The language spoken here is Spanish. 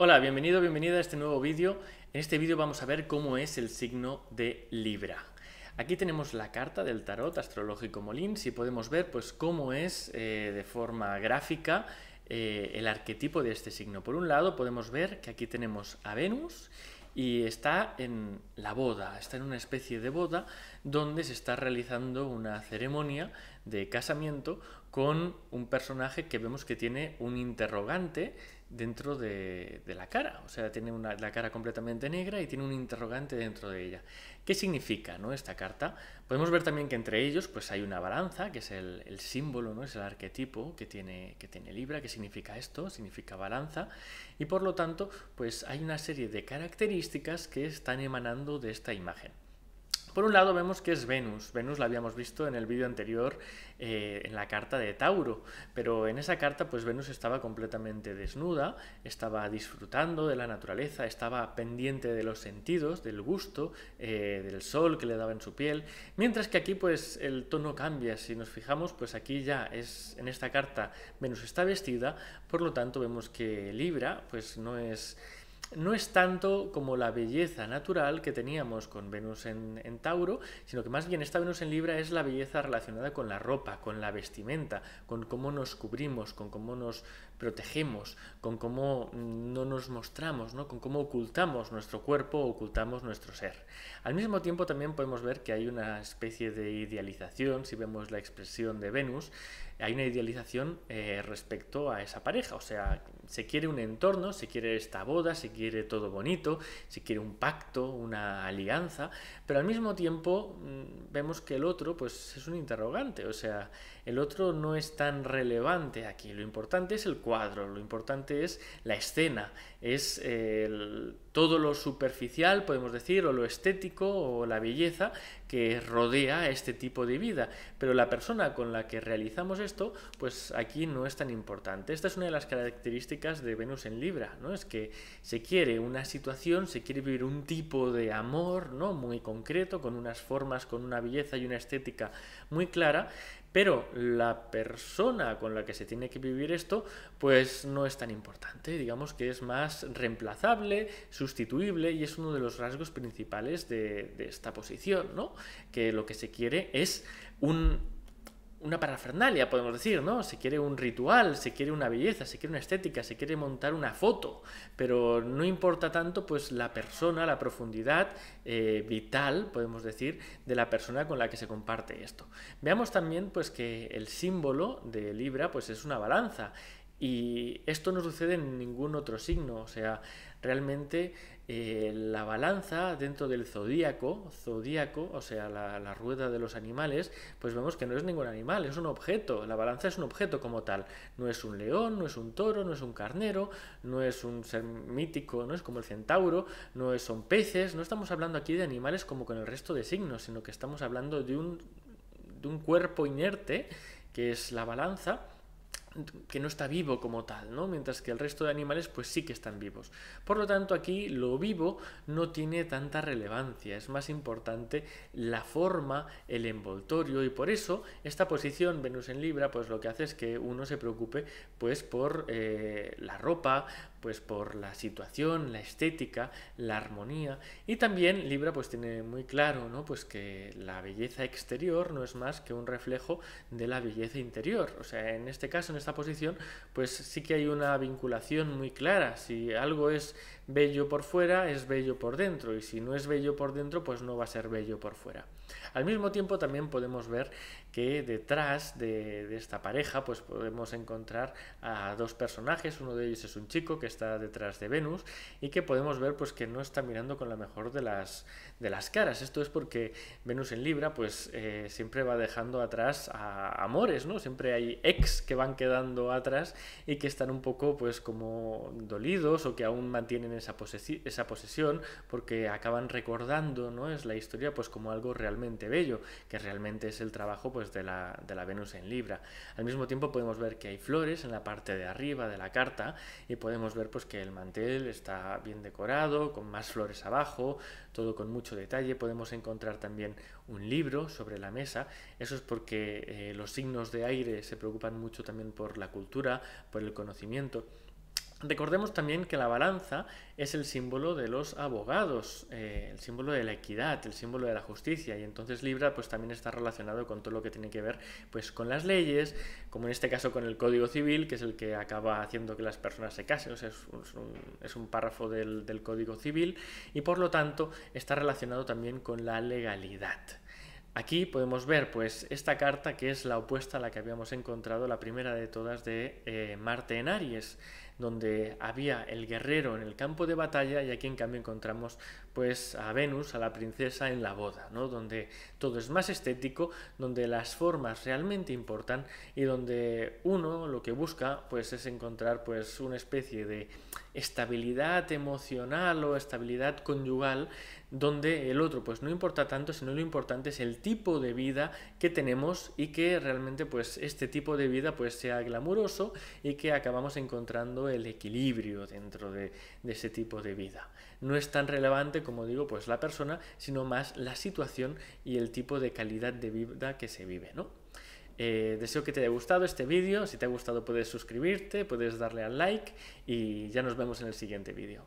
Hola, bienvenido, bienvenida a este nuevo vídeo. En este vídeo vamos a ver cómo es el signo de Libra. Aquí tenemos la carta del tarot astrológico Molin, si podemos ver pues cómo es eh, de forma gráfica eh, el arquetipo de este signo. Por un lado podemos ver que aquí tenemos a Venus y está en la boda, está en una especie de boda donde se está realizando una ceremonia de casamiento con un personaje que vemos que tiene un interrogante dentro de, la cara, o sea, tiene la cara completamente negra y tiene un interrogante dentro de ella. ¿Qué significa ¿no? esta carta? Podemos ver también que entre ellos pues, hay una balanza, que es el, el símbolo, ¿no? es el arquetipo que tiene, que tiene Libra. ¿Qué significa esto? Significa balanza. Y por lo tanto, pues hay una serie de características que están emanando de esta imagen. Por un lado vemos que es Venus. Venus la habíamos visto en el vídeo anterior eh, en la carta de Tauro, pero en esa carta pues Venus estaba completamente desnuda, estaba disfrutando de la naturaleza, estaba pendiente de los sentidos, del gusto, eh, del sol que le daba en su piel, mientras que aquí pues el tono cambia. Si nos fijamos pues aquí ya es en esta carta Venus está vestida, por lo tanto vemos que Libra pues no es no es tanto como la belleza natural que teníamos con Venus en, Tauro, sino que más bien esta Venus en Libra es la belleza relacionada con la ropa, con la vestimenta, con cómo nos cubrimos, con cómo nos protegemos, con cómo no nos mostramos, ¿no? con cómo ocultamos nuestro cuerpo, ocultamos nuestro ser. Al mismo tiempo también podemos ver que hay una especie de idealización, si vemos la expresión de Venus, hay una idealización eh, respecto a esa pareja. O sea, se quiere un entorno, se quiere esta boda, se quiere todo bonito, se quiere un pacto, una alianza, pero al mismo tiempo mm, vemos que el otro pues es un interrogante, o sea, el otro no es tan relevante aquí. Lo importante es el cuadro, lo importante es la escena, es todo lo superficial, podemos decir, o lo estético o la belleza que rodea a este tipo de vida. Pero la persona con la que realizamos esto, pues aquí no es tan importante. Esta es una de las características de Venus en Libra, ¿no? Es que se quiere una situación, se quiere vivir un tipo de amor, ¿no? Muy concreto, con unas formas, con una belleza y una estética muy clara, pero la persona con la que se tiene que vivir esto, pues no es tan importante, digamos que es más reemplazable, sustituible y es uno de los rasgos principales de, de esta posición, ¿no? Que lo que se quiere es un una parafernalia, podemos decir, ¿no? Se quiere un ritual, se quiere una belleza, se quiere una estética, se quiere montar una foto, pero no importa tanto pues la persona, la profundidad eh, vital, podemos decir, de la persona con la que se comparte esto. Veamos también pues que el símbolo de Libra pues es una balanza y esto no sucede en ningún otro signo, o sea, realmente eh, la balanza dentro del zodíaco, zodíaco, o sea, la, rueda de los animales, pues vemos que no es ningún animal, es un objeto, la balanza es un objeto como tal, no es un león, no es un toro, no es un carnero, no es un ser mítico, no es como el centauro, no es, son peces, no estamos hablando aquí de animales como con el resto de signos, sino que estamos hablando de un cuerpo inerte, que es la balanza, que no está vivo como tal, ¿no? Mientras que el resto de animales pues sí que están vivos. Por lo tanto, aquí lo vivo no tiene tanta relevancia, es más importante la forma, el envoltorio y por eso esta posición Venus en Libra pues lo que hace es que uno se preocupe pues por eh, la ropa, pues por la situación, la estética, la armonía y también Libra pues tiene muy claro, ¿no? Pues que la belleza exterior no es más que un reflejo de la belleza interior. O sea, en este caso, en esta posición, pues sí que hay una vinculación muy clara. Si algo es bello por fuera, es bello por dentro y si no es bello por dentro, pues no va a ser bello por fuera. Al mismo tiempo también podemos ver que detrás de, esta pareja pues podemos encontrar a dos personajes, uno de ellos es un chico que está detrás de Venus y que podemos ver pues que no está mirando con la mejor de las, de las caras, esto es porque Venus en Libra pues eh, siempre va dejando atrás a amores, ¿no? Siempre hay ex que van quedando atrás y que están un poco pues como dolidos o que aún mantienen esa, esa posesión porque acaban recordando, ¿no? Es la historia pues como algo realmente bello, que realmente es el trabajo pues, pues, de la, Venus en Libra. Al mismo tiempo podemos ver que hay flores en la parte de arriba de la carta y podemos ver pues que el mantel está bien decorado, con más flores abajo, todo con mucho detalle. Podemos encontrar también un libro sobre la mesa. Eso es porque eh, los signos de aire se preocupan mucho también por la cultura, por el conocimiento. Recordemos también que la balanza es el símbolo de los abogados, eh, el símbolo de la equidad, el símbolo de la justicia, y entonces Libra pues también está relacionado con todo lo que tiene que ver pues con las leyes, como en este caso con el Código Civil, que es el que acaba haciendo que las personas se casen, es un, párrafo del Código Civil, y por lo tanto está relacionado también con la legalidad. Aquí podemos ver pues esta carta que es la opuesta a la que habíamos encontrado, la primera de todas de eh, Marte en Aries, donde había el guerrero en el campo de batalla y aquí en cambio encontramos pues a Venus, a la princesa en la boda, ¿no? Donde todo es más estético, donde las formas realmente importan y donde uno lo que busca pues es encontrar pues una especie de estabilidad emocional o estabilidad conyugal donde el otro pues no importa tanto, sino lo importante es el tipo de vida que tenemos y que realmente pues este tipo de vida pues sea glamuroso y que acabamos encontrando el equilibrio dentro de, de ese tipo de vida. No es tan relevante como digo, pues la persona, sino más la situación y el tipo de calidad de vida que se vive, eh, deseo que te haya gustado este vídeo, si te ha gustado puedes suscribirte, puedes darle al like y ya nos vemos en el siguiente vídeo.